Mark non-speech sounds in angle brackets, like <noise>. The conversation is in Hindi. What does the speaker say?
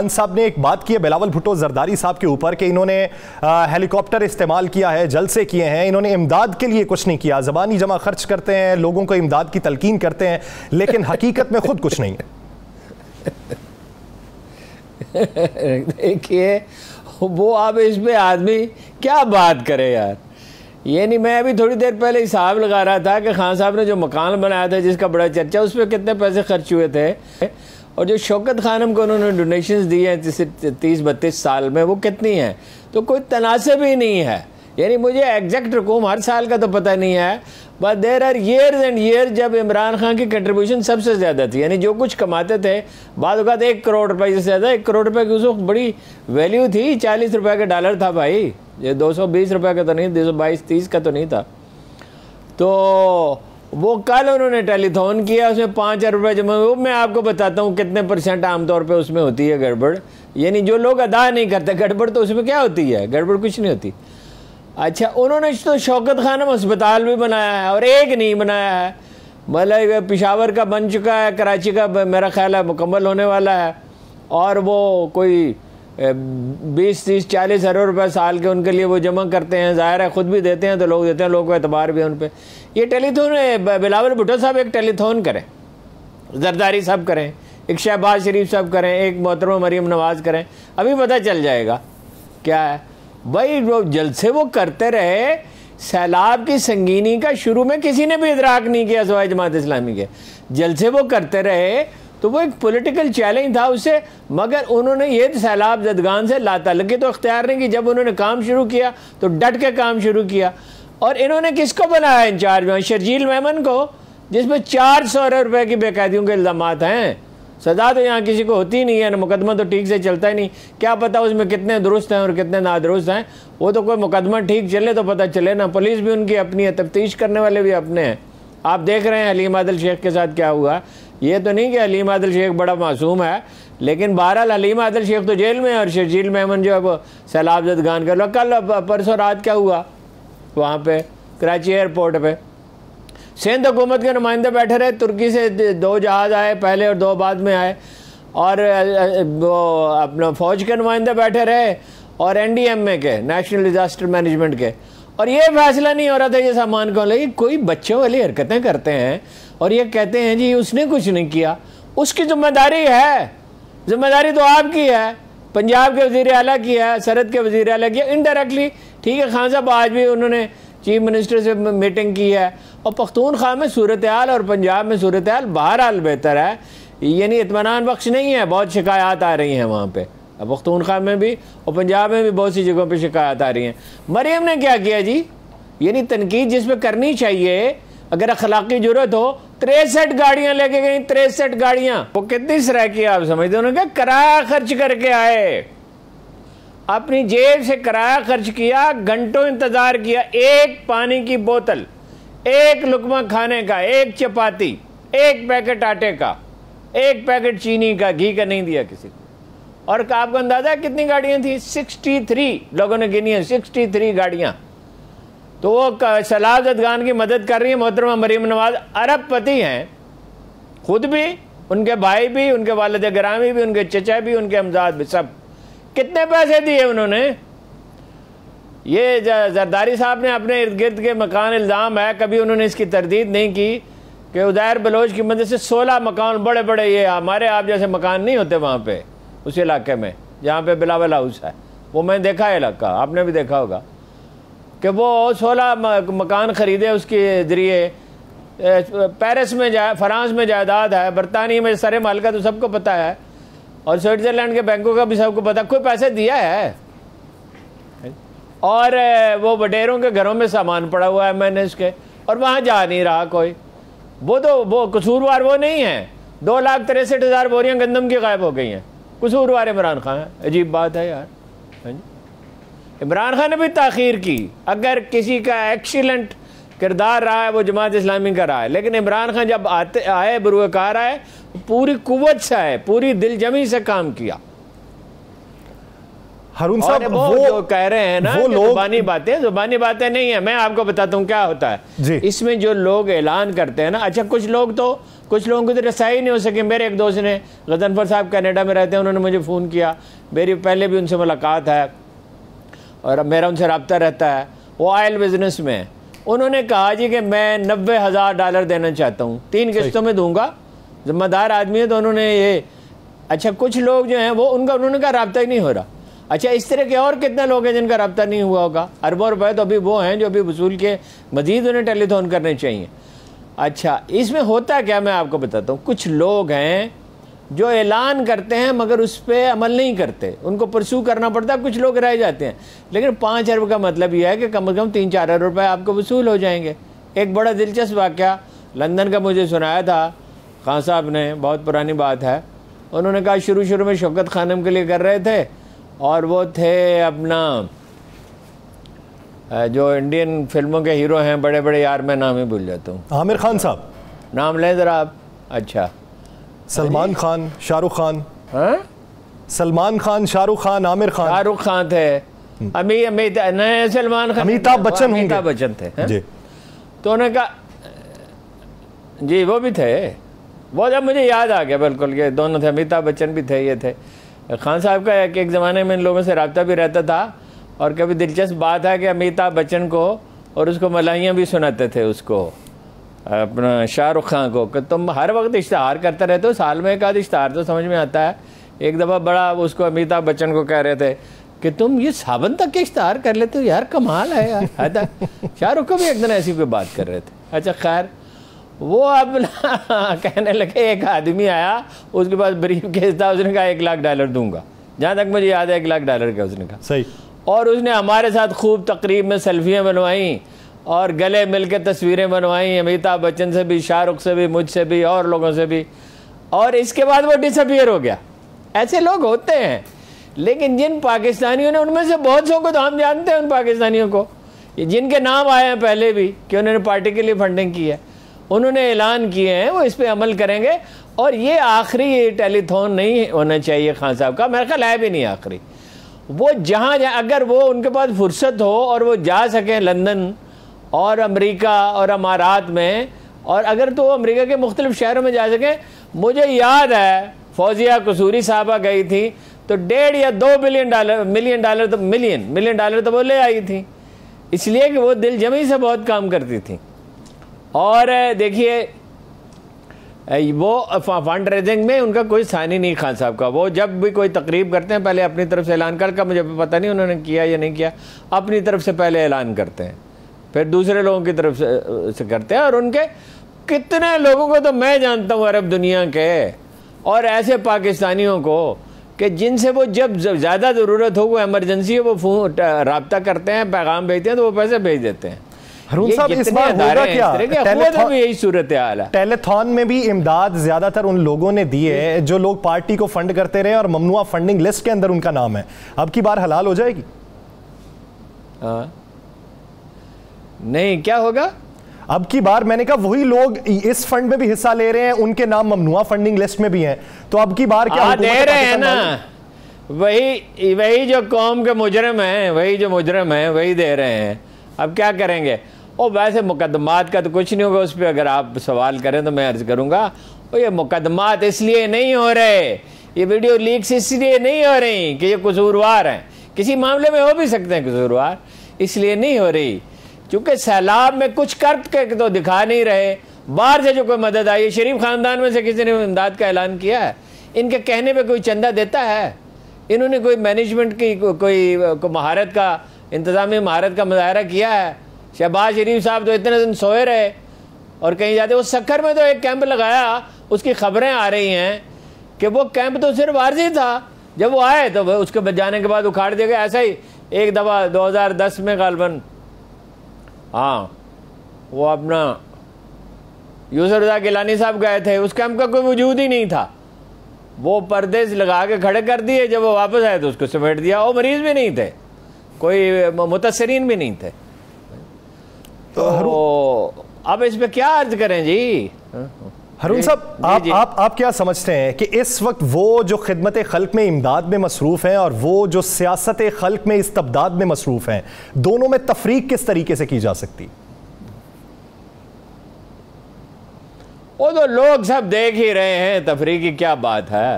साहब ने एक बात की है बिलावल भुट्टो जरदारी साहब के ऊपर कि इन्होंने हेलीकॉप्टर इस्तेमाल किया है जलसे किए हैं इन्होंने इमदाद के लिए कुछ नहीं किया जबानी जमा खर्च करते हैं लोगों को इमदाद की तलकीन करते हैं लेकिन हकीकत में खुद कुछ नहीं है <laughs> देखिए वो अब इसमें आदमी क्या बात करे यार ये नहीं मैं अभी थोड़ी देर पहले हिसाब लगा रहा था कि खान साहब ने जो मकान बनाया था जिसका बड़ा चर्चा उस पर कितने पैसे खर्च हुए थे और जो शौकत खानम को उन्होंने डोनेशन दी हैं जैसे तीस बत्तीस साल में वो कितनी हैं तो कोई तनासब ही नहीं है यानी मुझे एग्जैक्ट रकूम हर साल का तो पता नहीं है but there are years and year जब इमरान खान की कंट्रीब्यूशन सबसे ज़्यादा थी यानी जो कुछ कमाते थे बाद एक करोड़ रुपए से ज़्यादा एक करोड़ रुपए की उस वक्त बड़ी वैल्यू थी चालीस रुपए का डॉलर था भाई ये दो सौ बीस रुपये का तो नहीं दो सौ बाईस तीस का तो नहीं था तो वो कल उन्होंने टेलीथॉन किया उसमें पाँच हज़ार रुपये जमा वो मैं आपको बताता हूँ कितने परसेंट आमतौर पर उसमें होती है गड़बड़ यानी जो लोग अदा नहीं करते गड़बड़ तो उसमें क्या होती है गड़बड़ कुछ नहीं होती अच्छा उन्होंने तो शौकत खानम अस्पताल भी बनाया है और एक नहीं बनाया है मतलब पिशावर का बन चुका है कराची का मेरा ख्याल है मुकम्मल होने वाला है और वो कोई बीस तीस चालीस अरब रुपये साल के उनके लिए वो जमा करते हैं ज़ाहिर है ख़ुद भी देते हैं तो लोग देते हैं लोगों को एतबार भी है उन पर ये टेलीथोन बिलावल भुटो साहब एक टेलीथोन करें जरदारी साहब करें एक शहबाज शरीफ साहब करें एक मोहतरमा मरीम नवाज़ करें अभी पता चल जाएगा क्या है भाई वो जलसे वो करते रहे सैलाब की संगीनी का शुरू में किसी ने भी इदराक नहीं किया सवाए जमात इस्लामी के जलसे वो करते रहे तो वो एक पोलिटिकल चैलेंज था उससे मगर उन्होंने ये तो सैलाब जदगान से ला लगे तो अख्तियार नहीं कि जब उन्होंने काम शुरू किया तो डट के काम शुरू किया और इन्होंने किसको बनाया इंचार्ज में शर्जील मेमन को जिसमें चार सौ अरब रुपए की बेकैदियों के इल्ज़ाम हैं सजा तो यहाँ किसी को होती ही नहीं है ना मुकदमा तो ठीक से चलता ही नहीं क्या पता उसमें कितने दुरुस्त हैं और कितने नादुरुस्त हैं वो तो कोई मुकदमा ठीक चले तो पता चले ना पुलिस भी उनकी अपनी है तफ्तीश करने वाले भी अपने हैं आप देख रहे हैं हलीम आदल शेख के साथ क्या हुआ ये तो नहीं कि अलीम आदिल शेख बड़ा मासूम है लेकिन बहरहाल अलीम आदिल शेख तो जेल में है और शर्जील मेहमान जो है वो सैलाब जदगान कर लो कल परसों रात क्या हुआ वहाँ पे कराची एयरपोर्ट पे सिंध हुकूमत के नुमाइंदे बैठे रहे तुर्की से दो जहाज़ आए पहले और दो बाद में आए और वो अपना फ़ौज के नुमाइंदे बैठे रहे और एन डी एम ए के नेशनल डिज़ास्टर मैनेजमेंट के और ये फैसला नहीं हो रहा था ये सामान को लेकिन कोई बच्चों वाली हरकतें करते हैं और ये कहते हैं जी उसने कुछ नहीं किया उसकी जिम्मेदारी है जिम्मेदारी तो आपकी है पंजाब के वजीर अला की है सरहद के वजीर अला की है इनडायरेक्टली ठीक है खान साहब आज भी उन्होंने चीफ मिनिस्टर से मीटिंग की है और पख्तूनख्वा में सूरत आल और पंजाब में सूरत हाल बहरहाल बेहतर है यानी इतमान बख्श नहीं है बहुत शिकायत आ रही हैं वहाँ पर अब पख्तूनखा में भी और पंजाब में भी बहुत सी जगहों पर शिकायत आ रही हैं मरीम ने क्या किया जी यानी तनकीद जिस पर करनी चाहिए अगर अखलाकी जरूरत हो तिरसठ गाड़ियां लेके गई तिरसठ गाड़ियां वो कितनी सराय की आप समझते उन्होंने कहा किराया खर्च करके आए अपनी जेब से किराया खर्च किया घंटों इंतजार किया एक पानी की बोतल एक लुकमा खाने का एक चपाती एक पैकेट आटे का एक पैकेट चीनी का घी का नहीं दिया किसी को और का आपको अंदाज़ा कितनी गाड़ियाँ थी 63 लोगों ने गिनी है सिक्सटी थ्री गाड़ियाँ तो वो सलाजत खान की मदद कर रही है मोहतरमा मरीम नवाज अरब पति हैं खुद भी उनके भाई भी उनके वालद ग्रामी भी उनके चचा भी उनके हमजाद भी सब कितने पैसे दिए उन्होंने ये जरदारी साहब ने अपने इर्द गिर्द के मकान इल्ज़ाम है कभी उन्होंने इसकी तरदीद नहीं की कि उदैर बलोच की मदद से सोलह मकान बड़े बड़े ये हमारे आप जैसे मकान नहीं होते वहाँ पर उस इलाके में जहाँ पे बिलावल हाउस है वो मैंने देखा है इलाका आपने भी देखा होगा कि वो सोलह मकान ख़रीदे उसके ज़रिए पेरिस में जाए फ्रांस में जायदाद है बरतानिया में सारे माल का तो सबको पता है और स्विट्ज़रलैंड के बैंकों का भी सबको पता कोई पैसे दिया है और वो वडेरों के घरों में सामान पड़ा हुआ है मैंने इसके और वहाँ जा नहीं रहा कोई वो तो वो कसूरवार वो नहीं है दो लाख तिरसठ हज़ार बोरियाँ गंदम की गायब हो गई हैं कसूर वार इमरान खान है अजीब बात है यार हाँ इमरान खान ने भी तखीर की अगर किसी का एक्सीलेंट किरदार रहा है वो जमात इस्लामी का रहा है लेकिन इमरान खान जब आते आए बरूकार आए पूरी कुत से आए पूरी दिलजमी से काम किया हरुण साहब वो, वो जो कह रहे हैं ना जुबानी बातें जुबानी बातें नहीं है मैं आपको बताता हूँ क्या होता है इसमें जो लोग ऐलान करते हैं ना अच्छा कुछ लोग तो कुछ लोगों को तो रसाई नहीं हो सके मेरे एक दोस्त ने रतनफर साहब कनाडा में रहते हैं उन्होंने मुझे फ़ोन किया मेरी पहले भी उनसे मुलाकात है और अब मेरा उनसे रबता रहता है वो आयल बिज़नेस में है उन्होंने कहा जी कि मैं नब्बे हज़ार डॉलर देना चाहता हूँ तीन किस्तों में दूंगा जिम्मेदार आदमी है तो उन्होंने ये अच्छा कुछ लोग जो हैं वो उनका उन्होंने कहा रबता ही नहीं हो रहा अच्छा इस तरह के और कितने लोग हैं जिनका रबता नहीं हुआ होगा अरबों रुपए तो अभी वो हैं जो अभी वसूल के मजीद उन्हें टेलीथोन करने चाहिए अच्छा इसमें होता क्या मैं आपको बताता हूँ कुछ लोग हैं जो ऐलान करते हैं मगर उस पर अमल नहीं करते उनको परसू करना पड़ता है कुछ लोग रह जाते हैं लेकिन पाँच अरब का मतलब यह है कि कम अज़ कम तीन चार अरब रुपये आपको वसूल हो जाएंगे एक बड़ा दिलचस्प वाक़ लंदन का मुझे सुनाया था खान साहब ने बहुत पुरानी बात है उन्होंने कहा शुरू शुरू में शौकत खानम के लिए कर रहे थे और वो थे अपना जो इंडियन फिल्मों के हीरो हैं बड़े बड़े यार मैं नाम ही भूल जाता हूँ आमिर खान साहब नाम लें ज़रा आप अच्छा सलमान खान शाहरुख खान हाँ सलमान खान शाहरुख खान आमिर खान शाहरुख खान थे हम्म। अमी अमित नए सलमान खान अमिताभ बच्चन अमिताभ बच्चन थे हाँ? जी तो उन्होंने कहा जी वो भी थे वो जब मुझे याद आ गया बिल्कुल ये दोनों थे अमिताभ बच्चन भी थे ये थे खान साहब का एक एक ज़माने में इन लोगों से रबता भी रहता था और कभी दिलचस्प बात है कि अमिताभ बच्चन को और उसको मलाइयाँ भी सुनाते थे उसको अपना शाहरुख खान को कि तुम हर वक्त इश्तहार करते रहते हो साल में एक आध इश्तहार तो समझ में आता है एक दफ़ा बड़ा उसको अमिताभ बच्चन को कह रहे थे कि तुम ये सावन तक के इश्तहार कर लेते हो यार कमाल है यार अदा शाहरुख को भी एक दिन ऐसी कोई बात कर रहे थे अच्छा खैर वो अपना <laughs> कहने लगे एक आदमी आया उसके पास ब्रीफ केस था उसने कहा एक लाख डॉलर दूंगा जहाँ तक मुझे याद है एक लाख डॉलर का उसने कहा सही और उसने हमारे साथ खूब तकरीब में सेल्फियाँ बनवाईं और गले मिल के तस्वीरें बनवाईं अमिताभ बच्चन से भी शाहरुख से भी मुझसे भी और लोगों से भी और इसके बाद वो डिसअपियर हो गया ऐसे लोग होते हैं लेकिन जिन पाकिस्तानियों ने उनमें से बहुत सौ को तो हम जानते हैं उन पाकिस्तानियों को जिनके नाम आए हैं पहले भी कि उन्होंने पार्टी के लिए फंडिंग की है उन्होंने ऐलान किए हैं वो इस पर अमल करेंगे और ये आखिरी टेलीथोन नहीं होना चाहिए खान साहब का मेरा ख्याल है भी नहीं आखिरी वो जहाँ अगर वो उनके पास फुर्सत हो और वो जा सकें लंदन और अमेरिका और अमारात में और अगर तो वो अमेरिका के मुख्तलिफ शहरों में जा सकें मुझे याद है फौजिया कसूरी साहबा गई थी तो डेढ़ या दो बिलियन डॉलर मिलियन डॉलर तो मिलियन मिलियन डॉलर तो वो ले आई थी इसलिए कि वो दिल जमी से बहुत काम करती थी और देखिए वो फंड रेजिंग में उनका कोई सानी नहीं खान साहब का वो जब भी कोई तकरीब करते हैं पहले अपनी तरफ से ऐलान कर का मुझे पता नहीं उन्होंने किया या नहीं किया अपनी तरफ से पहले ऐलान करते हैं फिर दूसरे लोगों की तरफ से, से करते हैं और उनके कितने लोगों को तो मैं जानता हूँ अरब दुनिया के और ऐसे पाकिस्तानियों को कि जिनसे वो जब ज़्यादा ज़रूरत हो वो एमरजेंसी है वो फ़ोन रबता करते हैं पैगाम भेजते हैं तो वो पैसे भेज देते हैं हरून साहब इस बार होगा क्या तो यही सूरत हाल है टेलीथॉन में भी इमदाद ज्यादातर उन लोगों ने दी है जो लोग पार्टी को फंड करते रहे और ममनुआ फंडिंग लिस्ट के अंदर उनका नाम है अब की बार हलाल हो जाएगी हाँ नहीं क्या होगा अब की बार मैंने कहा वही लोग इस फंड में भी हिस्सा ले रहे हैं उनके नाम ममनुआ फंडिंग लिस्ट में भी हैं तो अब की बार क्या दे रहे हैं ना वही वही जो कौम के मुजरम हैं वही जो मुजरम हैं वही दे रहे हैं अब क्या करेंगे और वैसे मुकदमात का तो कुछ नहीं होगा उस पर अगर आप सवाल करें तो मैं अर्ज़ करूँगा और ये मुकदमात इसलिए नहीं हो रहे ये वीडियो लीक्स इसलिए नहीं हो रही कि ये कसूरवार हैं किसी मामले में हो भी सकते हैं कसूरवार इसलिए नहीं हो रही क्योंकि सैलाब में कुछ कर के तो दिखा नहीं रहे बाहर से जो कोई मदद आई है शरीफ ख़ानदान में से किसी ने इमदाद का ऐलान किया है इनके कहने पर कोई चंदा देता है इन्होंने कोई मैनेजमेंट की को, कोई को महारत का इंतज़ामी महारत का मुजाहरा किया है शहबाज शरीफ साहब तो इतने दिन सोए रहे और कहीं जाते उस चक्कर में तो एक कैंप लगाया उसकी खबरें आ रही हैं कि वो कैंप तो सिर्फ आर्जी था जब वो आए तो उसके जाने के बाद उखाड़ दिया गया ऐसा ही एक दफ़ा 2010 में गालबन हाँ वो अपना यूसर रजा गिलानी साहब गए थे उस कैंप का कोई वजूद ही नहीं था वो पर्दे लगा के खड़े कर दिए जब वो वापस आए तो उसको समेट दिया वो मरीज़ भी नहीं थे कोई मुतासरीन भी नहीं थे तो अब तो इसमें क्या अर्ज करें जी हरून साहब आप, आप आप क्या समझते हैं कि इस वक्त वो जो खिदमत खल्क में इमदाद में मसरूफ़ हैं और वो जो सियासत खल्क में इस्तबदाद में मसरूफ़ हैं दोनों में तफरीक किस तरीके से की जा सकती वो तो लोग सब देख ही रहे हैं तफरी की क्या बात है